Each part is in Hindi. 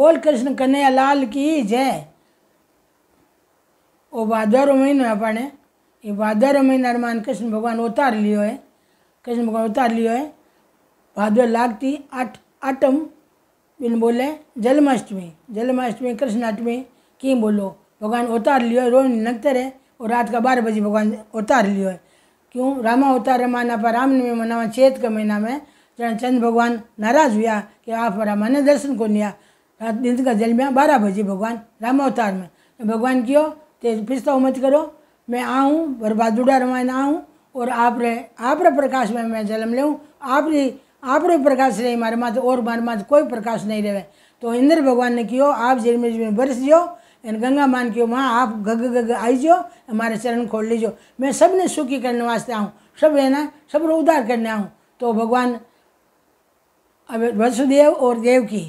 बोल कृष्ण कन्हैया लाल की जय ओ भादरों महीनो है अपने ये भादरों महीना हनुमान कृष्ण भगवान उतार लियो है कृष्ण भगवान उतार लियो है भादर लागती आठ आटम बिन बोले जन्माष्टमी कृष्ण कृष्णाष्टमी की बोलो भगवान उतार लियो रोज नक्तर है और रात का बारह बजे भगवान उतार लियो है क्यों रामा अवतार माना पर राम में मनावा चेत के महीना में जहाँ चंद भगवान नाराज हुआ कि आप रामा ने दर्शन को लिया रात दिन का जल में बारह बजे भगवान रामा अवतार में तो भगवान क्यों तेज पिस्ता मत करो मैं आऊँ बर्बादुड़ा रामायण आऊँ और आप रे आप रे प्रकाश में मैं जन्म लेऊँ आप री आप प्रकाश रहे मारे माथ और मारे माथ कोई प्रकाश नहीं रहे तो इंद्र भगवान ने कियो आप जरमेज में बरस जो एन गंगा मान कियो माँ आप गग गग आई जो हमारे चरण खोल लीजिए मैं सब ने सुखी करने वास्ते आऊँ सब है ना सब उद्धार करने आऊँ तो भगवान अब वसुदेव और देव की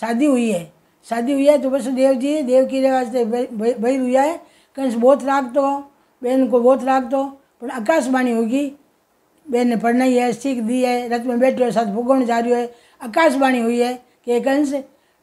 शादी हुई है शादी हुई है तो वसुदेव जी देव की वास्ते भैर हुआ है कंस बहुत राग तो बहन को बहुत राग तो पर आकाशवाणी होगी ने પરણાઈ है सीख दी है રથ में बैठो है साथ भुगोण जा रही है आकाशवाणी हुई है कि कंस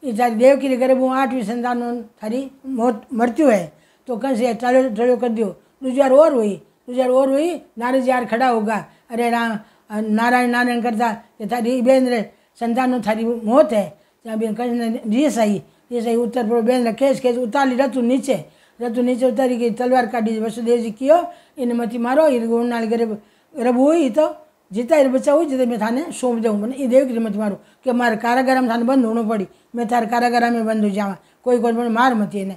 ये देवकी के गर्भ हूँ आठवीं संतान थारी मौत मृत्यु है तो कंस ये चालो चलो कर दियो दूसरी और हुई दूसरी और हुई नारद यार खड़ा होगा अरे राम नारायण नारायण करता ये थारी बेन रे संतान थारी मौत है ત્યાં કંસ ને રીસ આવી રીસ આવી ઉત્તર પૂર્વ उतार ખેસ ખેસ ઉતારી રતું નીચે રતું નીચે ઉતારી ગઈ તલવાર કાઢી વસુદેવજી કયો એને મથી મારો એ ઉનાળી ગરીબ रबोई तो जिता बच्चा बचा हुई जिते मैं थाने सौंप जाऊँ मैंने देव देव मत मारू कि मार कारागार में थाने बंद होना पड़ी मैं थार कारागार में बंद हो जावा कोई कोई मैंने मार मती ने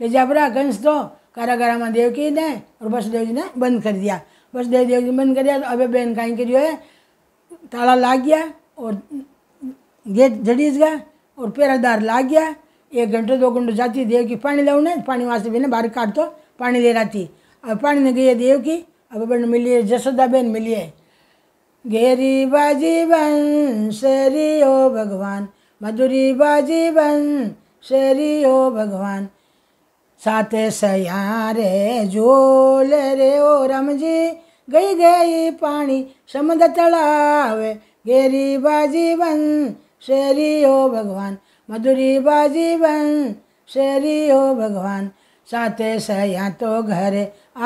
ले जाबरा कंस तो कारागार में देव की ने और बस देव जी ने बंद कर दिया बस देव देव जी बंद कर दिया तो अबे बहन कहीं के जो है ताला लाग गया और गेट जड़ीस गया और पेरादार ला गया एक घंटे दो घंटे जाती देव की पानी ने पानी वहाँ से भी बाहर काट तो पानी ले रहा थी और पानी ने गई देव की अब बन मिलिए जसोदा बहन मिलिए घेरी बाजी बन शेरी ओ भगवान मधुरी बाजी बन शेरी ओ भगवान साते सया रे झोल रे ओ रम जी गई गई पानी समद तलावे गेरी बाजी बन शेरी ओ भगवान मधुरी बाजी बन शेरी ओ भगवान साते सया तो घर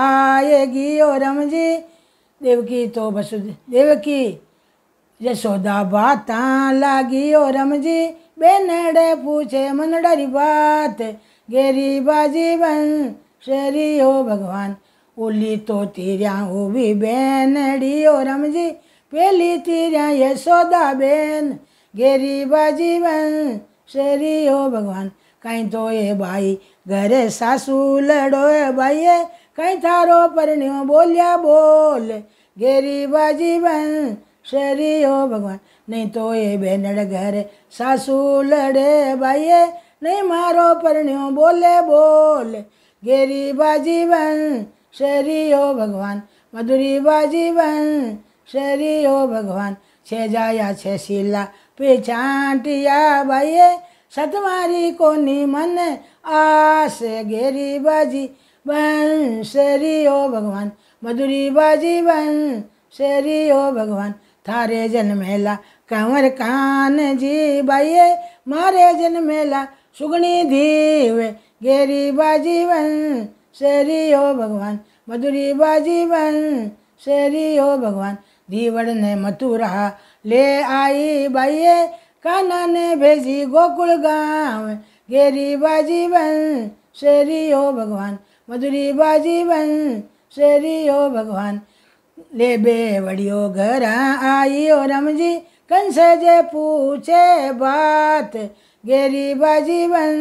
आएगी ओ रम जी देवकी तो बसु देवकी यशोदा बात लागी ओ रम जी बेनड़े पूछे मन डरी बात गेरी बाजी बन शेरी हो भगवान उली तो तीरिया भी बेनड़ी ओ रम जी पहली तीरिया यशोदा बेन गेरी बाजी बन शेरी हो भगवान કઈ તોય ભાઈ ઘરે સાસુ લડોએ ભાઈએ કઈ થારો પરણ્યો બોલ્યા બોલ ઘેરી બાજી બન શરીઓ ભગવાન નહીં તો એ બેનડ ઘરે સાસુ લડે ભાઈએ નહીં મારો પરણ્યો બોલે બોલ ઘેરી બાજી બન શરીઓ ભગવાન મધુરી બાજી બન શરીઓ ભગવાન છે જાયા છે શીલા પે છાંટિયા ભાઈએ सतमारी को मन आस गेरी बाजी बन शेरी ओ भगवान मधुरी बाजी बन शेरी ओ भगवान थारे जन मेला कंवर कान जी बाइये मारे जन मेला सुगणी धीवे गेरी बाजी बन शेरी ओ भगवान मधुरी बाजी बन शेरी ओ भगवान धीवड़ ने मथुरा ले आई बाइए काना ने भेजी गोकुल गाँव गेरी बाजीवन शेरी हो भगवान मधुरी बाजीवन शेरी हो भगवान ले बेवड़ियो घर आई ओ राम जी कंस जे पूछे बात गेरी बाजीवन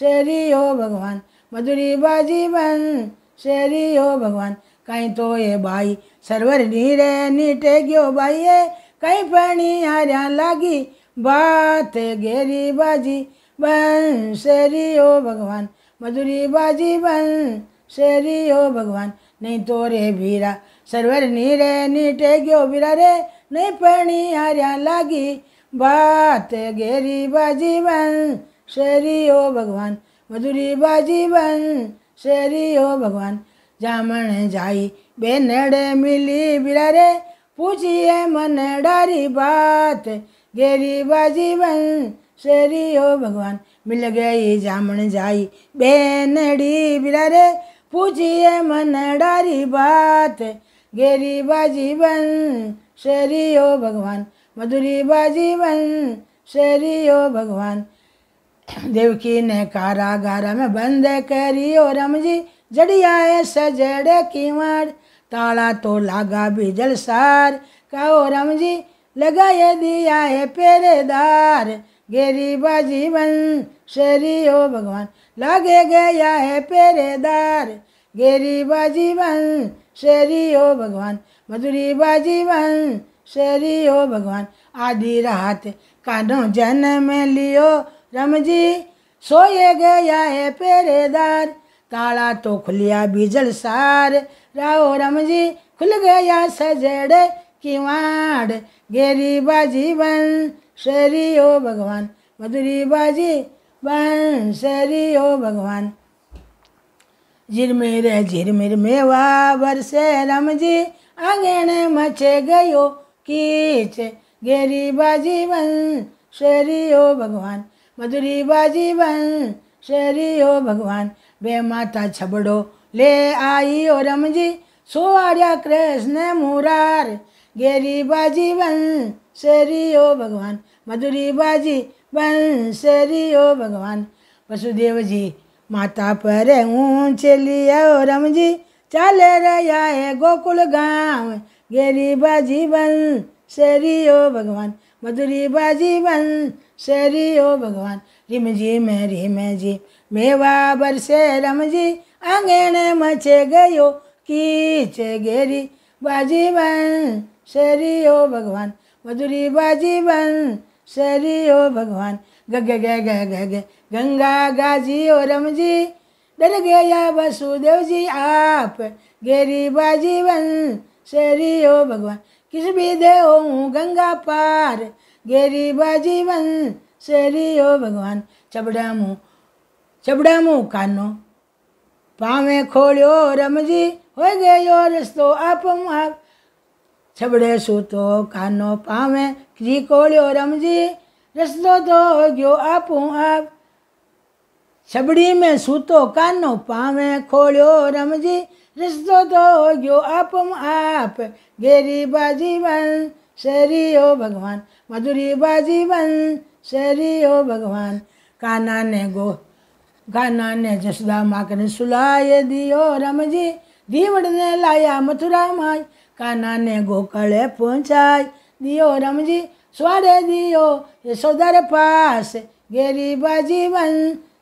शेरी हो भगवान मधुरी बाजीवन शेरी हो भगवान कहीं तो ये बाई सरवर नीरे नीटे गयो है कहीं पणी हरिया लागी बात गेरी बाजी बन शेरी ओ भगवान मधुरी बाजी बन शेरी ओ भगवान नहीं तो रे भीरा सरवर नी रे नीटे ग्यो बीरा रे नहीं पड़ी हरिया लागी बात गेरी बाजी बन शेरी ओ भगवान मधुरी बाजी बन शेरी ओ भगवान जामण जाई बेनड़े मिली बिरा रे पूछिए मन डारी बात गरीबा जीवन शेरी हो भगवान मिल गई जामन जाई बेनड़ी बिरारे पूछिए मन डारी बात बाजी बन शेरी हो भगवान मधुरी बाजी बन शरी हो भगवान देवकी ने कारागारा में बंद ओ रम जी जड़िया सजड़े की मार ताला तो लागा भी जलसार ओ रम जी लगाए दिया है पेरेदार गरीबा जीवन शरी हो भगवान लगे गया है पेरेदार गरीबा जीवन शरी हो भगवान मधुरी जीवन शरी हो भगवान आधी रात कानो जन में लियो रम जी सोए गया है पेरेदार ताला तो खुलिया बिजल सार राहो रम जी खुल गया सजड़े किवाड गेरी बाजी बन शरी हो भगवान मधुरी बाजी बन शरी हो भगवान झिरमिर झिरमिर मेवा बरसे रम जी आंगण मचे गयो कीच गेरी बाजी बन शरी हो भगवान मधुरी बाजी बन शरी ओ भगवान बे माता छबड़ो ले आई ओ जी सोवाड़िया कृष्ण मुरार गेरी बाजी शेरी ओ भगवान मधुरी बाजी शेरी ओ भगवान वसुदेव जी माता पर चली लिया रम जी चले रे आए गोकुल गाँव गेरी बाजी शेरी ओ भगवान मधुरी बाजी शेरी ओ भगवान रिम जी मैं रिम जी मेवा बरसे रम जी आंगन मचे गयो कीच गेरी बाजी बन शरी ओ भगवान मधुरी बाजी बन शरी ओ भगवान गग ग ग ग गंगा गाजी ओ रम जी डर गया वसुदेव जी आप गेरी बाजी बन शरी ओ भगवान किस भी दे ओ गंगा पार गेरी बाजी बन शरी ओ भगवान चबड़ा मुँह चबड़ा मुँह कानो पावे खोलो रम जी हो यो रस्तो आप आप છબડે સૂતો કાનો પામે ક્રી કોળ્યો રમજી રસતો તો ગયો આપું આપ છબડી મેં સૂતો કાનો પામે ખોળ્યો રમજી રસતો તો ગયો આપમ આપ ગેરી બાજીવન શેરી હો ભગવાન મધુરી બાજીવન શેરી હો ભગવાન કાનાને ગો કાનાને જસદા માકને સુલાય દિયો રમજી દીવડને લાયા મથુરામાં काना ने गोकले पहुँचाई दियो जी स्वरे दियो ये यशोदर पास गेरी बाजी बन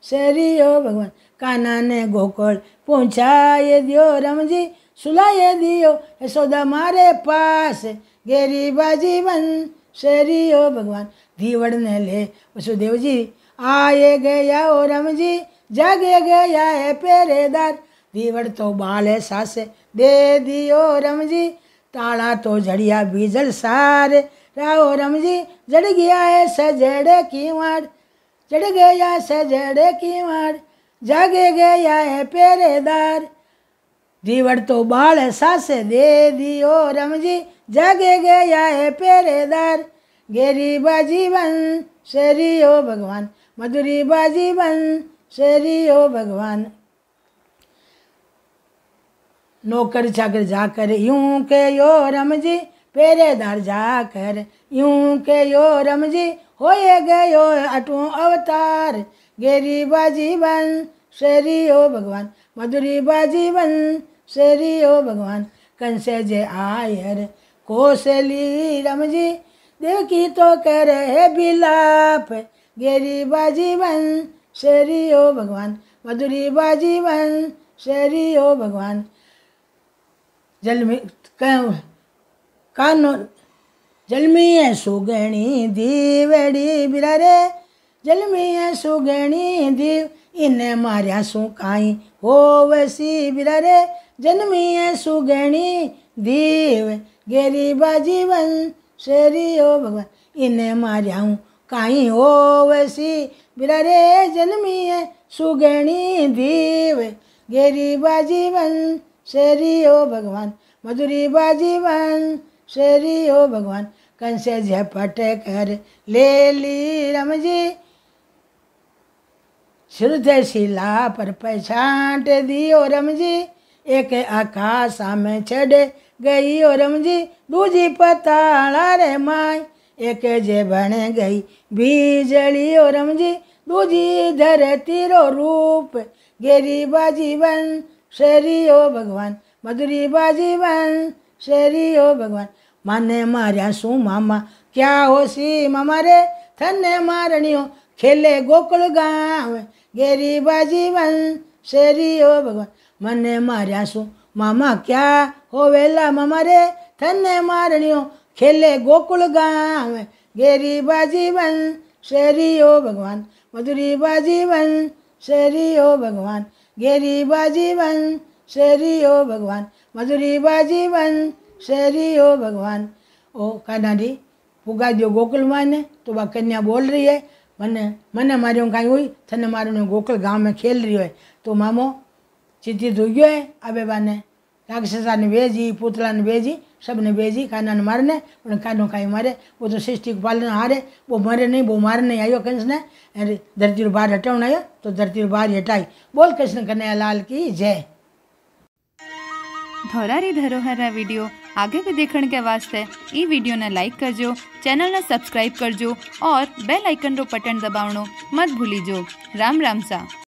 शेरी शरियो भगवान काना ने गोकल पहुँचाए दियो जी सुलाए दियो ये यशोदा मारे पास गेरी बाजी बन शेरी शरियो भगवान दीवड़ ने ले वसुदेव जी आए गया ओ जी जागे गया है पेरेदार दीवड़ तो बाले सासे दे दियो जी ताला तो झड़िया बीजल सार राहो रमजी जड़ गया है सजड़े की मार चढ़ गया सजड़े की मार जागे गया है पेरेदार दीवर तो बाल सासे दे दियो रमजी जागे गया है पेरेदार गेरी बाजीवन शेरी हो भगवान मधुरी बाजीवन शेरी हो भगवान नौकर चाकर जाकर यूं के यो रम जी पेरेदार जाकर यूं के यो रम जी हो गयो अटू अवतार गेरी बाजीवन शेरी ओ भगवान मधुरी बाजीवन शेरी ओ भगवान कंसे जे आयर कोसली रम जी देखी तो कर है बिलाप गेरी बाजीवन शेरी ओ भगवान मधुरी बाजीवन शेरी ओ भगवान जल में कानो जल में है सुगणी दीवड़ी बिरारे जल में है सुगणी दीव इन्हें मारिया सुकाई हो वसी बिरारे जन्मी है सुगणी दीव गरीबा जीवन शेरी ओ भगवान इन्हें मारिया हूँ काई हो वसी बिरारे जन्मी है सुगणी दीव गरीबा जीवन शेरी ओ भगवान मधुरी बाजीवन शेरी ओ भगवान कंस झपट कर ले ली रम जी श्रुत शिला पर पछाट दी ओ रम जी एक आकाशा में छड़े गई ओ रम जी दूजी पताड़ा रे माय एक जे बने गई बीजली ओ रम जी दूजी धरती रो रूप गेरी बाजीवन शेरी ओ भगवान मधुरी बाजी बाजीवन शेरी ओ भगवान माने मारिया सो मामा क्या हो सी मामा रे थने मारणियो खेले गोकुल गावे गेरी बाजी बाजीवन शेरी ओ भगवान मने मारिया सू मामा क्या हो वेला मामा रे थने मारणियो खेले गोकुल गावे गेरी बाजी बाजीवन शेरी ओ भगवान मधुरी बाजी बन शेरी ओ भगवान गेरी बा जीवन शरी ओ भगवान मधुरी बा जीवन शरी ओ भगवान ओ कानाडी ફુગા દો ગોકુલમાં ને તો બા કન્યા બોલ રહી હૈ મને મને માર્યો કાંઈ હોય થને મારું ગોકુલ ગામમાં ખેલ રહ્યો હોય તો મામો ચીતી ધોઈ ગયો હે આ બેબાને રાક્ષસાને વેજી પૂતળાને વેજી सब ने बेजी खाना न मारने उन्हें खानो खाई मारे वो तो सृष्टि को पालन हारे वो मरे नहीं वो मारने आयो कंस ने धरती रो बाहर हटाउन आयो तो धरती रो बाहर हटाई बोल कृष्ण कन्हैया लाल की जय ધોરારી ધરોહરના વિડીયો આગે બી દેખણ કે વાસ્તે એ વિડીયોને લાઇક કરજો ચેનલને સબસ્ક્રાઇબ કરજો ઓર બેલ આઇકન રો બટન દબાવણો મત ભૂલી જો રામ રામ સા